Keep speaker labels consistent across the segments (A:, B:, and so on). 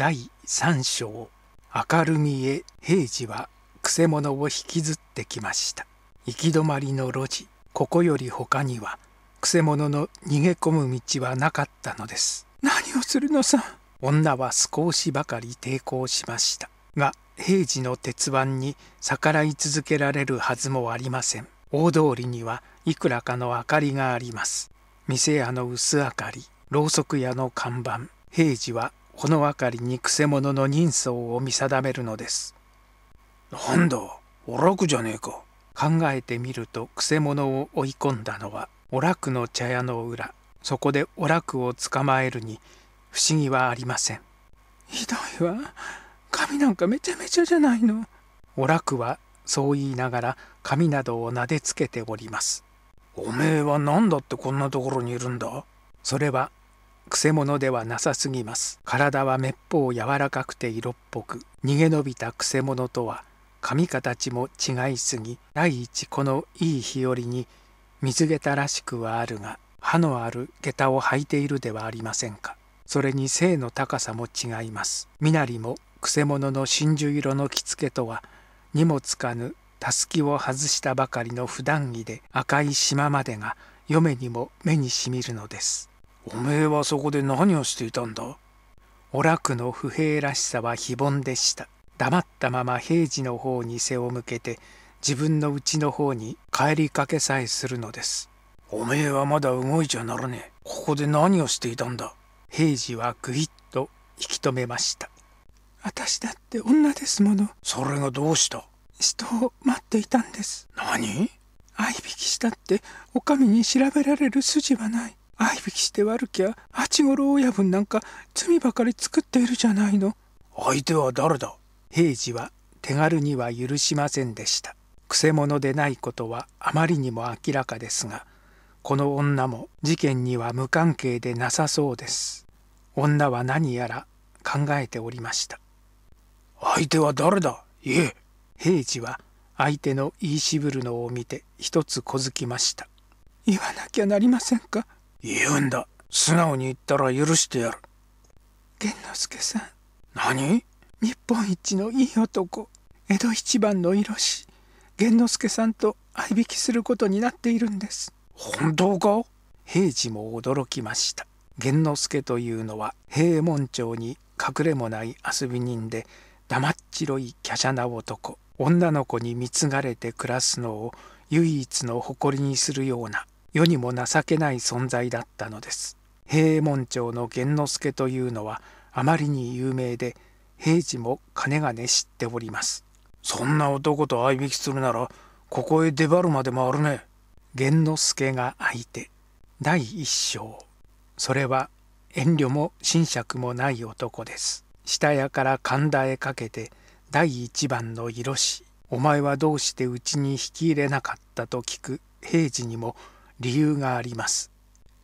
A: 第3章明るみへ平次はくせ者を引きずってきました行き止まりの路地ここより他にはくせ者の逃げ込む道はなかったのです何をするのさ女は少しばかり抵抗しましたが平治の鉄腕に逆らい続けられるはずもありません大通りにはいくらかの明かりがあります店屋の薄明かりろうそく屋の看板平時はこの辺りにくせ者の人相を見定めるのです。なんだ、おらじゃねえか。考えてみるとくせ者を追い込んだのはお楽の茶屋の裏。そこでお楽を捕まえるに不思議はありません。ひどいわ。髪なんかめちゃめちゃじゃないの。お楽はそう言いながら髪などを撫でつけております。おめえは何だってこんなところにいるんだそれはくせ者ではなさすぎます体はめっぽう柔らかくて色っぽく逃げ延びたくせ者とは髪形も違いすぎ第一このいい日和に水下駄らしくはあるが歯のある下駄を履いているではありませんかそれに背の高さも違います身なりもくせ者の真珠色の着付けとは荷もつかぬたすきを外したばかりの普段着で赤い島までが嫁にも目にしみるのですおめえはそこで何をしていたんだオラクの不平らしさは非凡でした。黙ったまま平次の方に背を向けて、自分の家の方に帰りかけさえするのです。おめえはまだ動いちゃならねえ。ここで何をしていたんだ平次はぐいっと引き止めました。私だって女ですもの。それがどうした人を待っていたんです。何合いびきしたって、お上に調べられる筋はない。相引きして悪きゃ八五郎親分なんか罪ばかり作っているじゃないの相手は誰だ平次は手軽には許しませんでしたくせ者でないことはあまりにも明らかですがこの女も事件には無関係でなさそうです女は何やら考えておりました相手は誰だいえ平次は相手の言い渋るのを見て一つ小づきました言わなきゃなりませんか言うんだ素直に言ったら許してやる源之助さん何日本一のいい男江戸一番の色師源之助さんと相引きすることになっているんです本当か平次も驚きました源之助というのは平門町に隠れもない遊び人で黙っちろい華奢な男女の子に貢がれて暮らすのを唯一の誇りにするような世にも情けない存在だったのです平右衛門町の源之助というのはあまりに有名で平次も金がね知っておりますそんな男と相引きするならここへ出張るまで回るね源之助が相手第一章それは遠慮も信釈もない男です下屋から神田へかけて第一番の色師お前はどうしてうちに引き入れなかったと聞く平次にも理由があります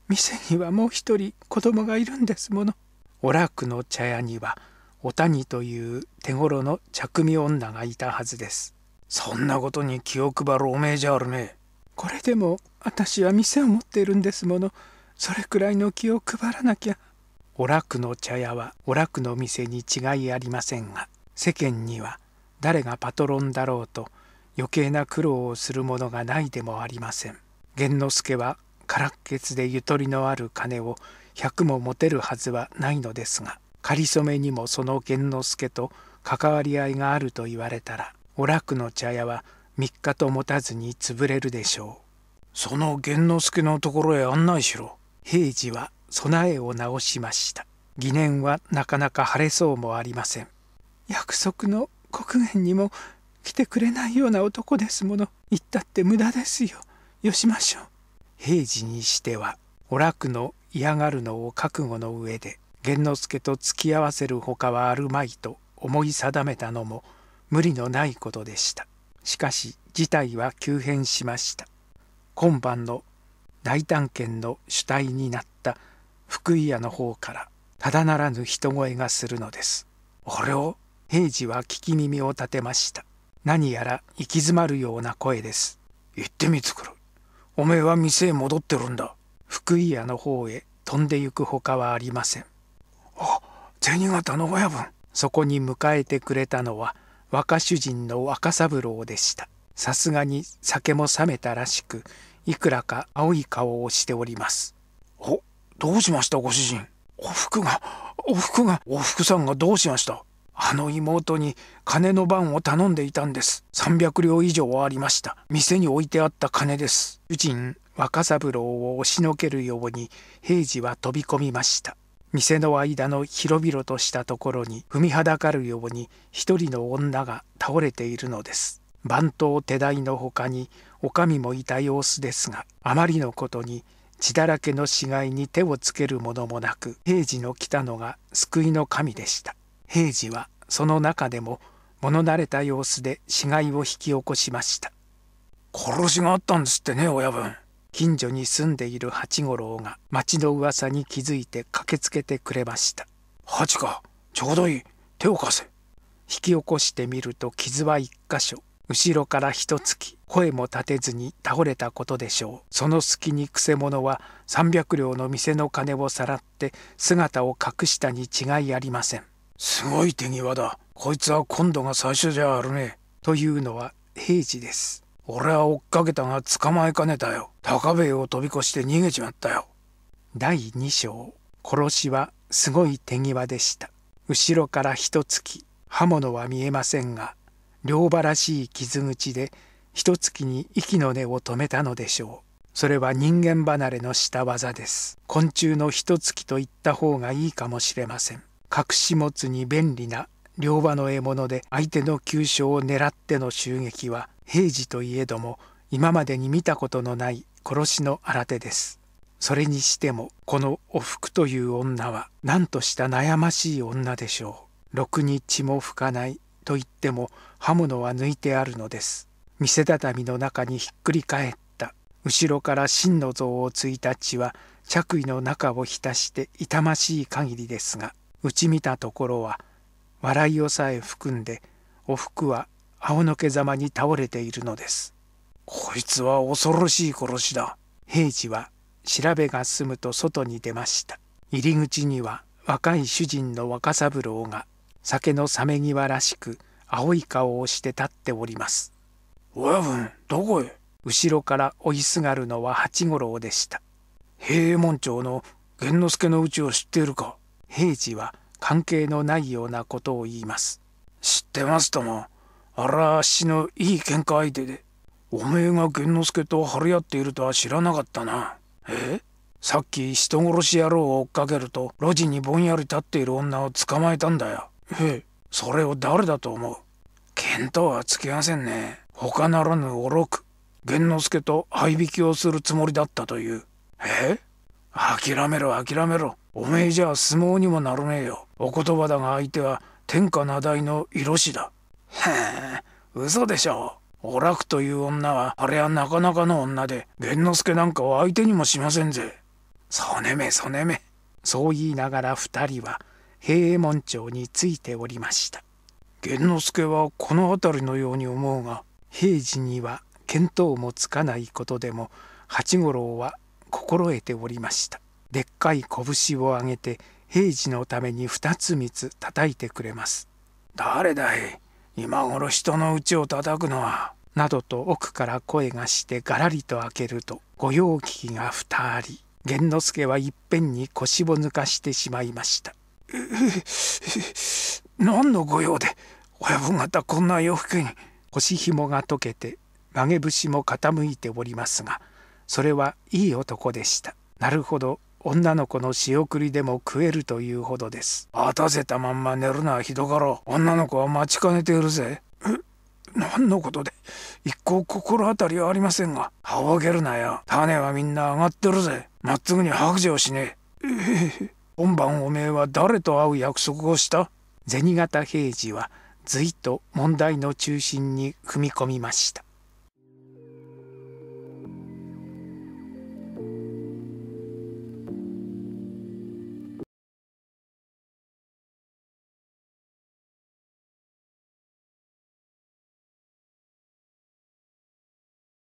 A: 店にはもう一人子供がいるんですものお楽の茶屋にはお谷という手頃の着身女がいたはずですそんなことに気を配るおめえじゃあるねこれでも私は店を持っているんですものそれくらいの気を配らなきゃお楽の茶屋はお楽の店に違いありませんが世間には誰がパトロンだろうと余計な苦労をするものがないでもありません源之助は空っ血でゆとりのある金を百も持てるはずはないのですが仮初めにもその源之助と関わり合いがあると言われたらお楽の茶屋は三日と持たずに潰れるでしょうその源之助のところへ案内しろ平次は備えを直しました疑念はなかなか晴れそうもありません約束の刻限にも来てくれないような男ですもの言ったって無駄ですよよしましょう。平時にしては、お楽の嫌がるのを覚悟の上で、源之助と付き合わせるほかはあるまいと思い定めたのも無理のないことでした。しかし事態は急変しました。今晩の大探検の主体になった福井屋の方からただならぬ人声がするのです。あれを平次は聞き耳を立てました。何やら行き詰まるような声です。行ってみつくろおめえは店へ戻ってるんだ福井屋の方へ飛んでゆくほかはありませんあ銭形の親分そこに迎えてくれたのは若主人の若三郎でしたさすがに酒も冷めたらしくいくらか青い顔をしておりますおどうしましたご主人お服がお服がお服さんがどうしましたあの妹に金の番を頼んでいたんです。300両以上はありました。店に置いてあった金です。主人、若三郎を押しのけるように平次は飛び込みました。店の間の広々としたところに踏みはだかるように一人の女が倒れているのです。番頭手代のほかに女将もいた様子ですが、あまりのことに血だらけの死骸に手をつけるものもなく、平次の来たのが救いの神でした。平次はその中でも物慣れた様子で死骸を引き起こしました殺しがあったんですってね親分近所に住んでいる八五郎が町の噂に気づいて駆けつけてくれました八かちょうどいい手を貸せ引き起こしてみると傷は一箇所後ろから一つき声も立てずに倒れたことでしょうその隙にくせ者は300両の店の金をさらって姿を隠したに違いありませんすごい手際だ。こいつは今度が最初じゃあるね。というのは平次です。俺は追っかけたが捕まえかねたよ。高兵衛を飛び越して逃げちまったよ。第二章。殺しはすごい手際でした。後ろから一突き、刃物は見えませんが、両刃らしい傷口で一突きに息の根を止めたのでしょう。それは人間離れの下技です。昆虫の一突きと言った方がいいかもしれません。隠し持つに便利な両場の獲物で相手の急所を狙っての襲撃は平時といえども今までに見たことのない殺しの新手です。それにしてもこのお服という女は何とした悩ましい女でしょう。ろくに血も拭かないと言っても刃物は抜いてあるのです。店畳の中にひっくり返った後ろから真の像をついた血は着衣の中を浸して痛ましい限りですがうち見たところは笑いをさえ含んでおふくは青のけざまに倒れているのです。こいつは恐ろしい殺しだ。平次は調べが済むと外に出ました。入り口には若い主人の若三郎が酒の冷め際らしく青い顔をして立っております。親分、どこへ後ろから追いすがるのは八五郎でした。平右衛門町の源之助のうちを知っているか平次は関係のないようなことを言います。知ってますとも、あらあしのいい喧嘩相手で、おめえが玄之介と張り合っているとは知らなかったな。えさっき人殺し野郎を追っかけると路地にぼんやり立っている女を捕まえたんだよ。ええ、それを誰だと思う見当はつきませんね。他ならぬおろく。玄之介と合いびきをするつもりだったという。ええ諦めろ諦めろおめえじゃ相撲にもなるねえよお言葉だが相手は天下名代の色師だへえ嘘でしょお楽という女はあれはなかなかの女で玄之助なんかを相手にもしませんぜそねめそねめそう言いながら二人は平右衛門町についておりました玄之助はこの辺りのように思うが平時には見当もつかないことでも八五郎は心得ておりましたでっかい拳を上げて平次のために二つ三つ叩いてくれます誰だい今頃人のうちを叩くのはなどと奥から声がしてがらりと開けると御用聞きが2人源之助はいっぺんに腰を抜かしてしまいました何の御用で親分方こんな洋服に腰紐が解けて曲げ節も傾いておりますがそれはいい男でした。なるほど、女の子の仕送りでも食えるというほどです。待たせたまんま寝るのはひどかろう。女の子は待ちかねているぜ。何のことで一向心当たりはありませんが。はわげるなよ。種はみんな上がってるぜ。まっすぐに白状しねえ。ええ、今晩おめえは誰と会う約束をした銭形平次は、ずいと問題の中心に踏み込みました。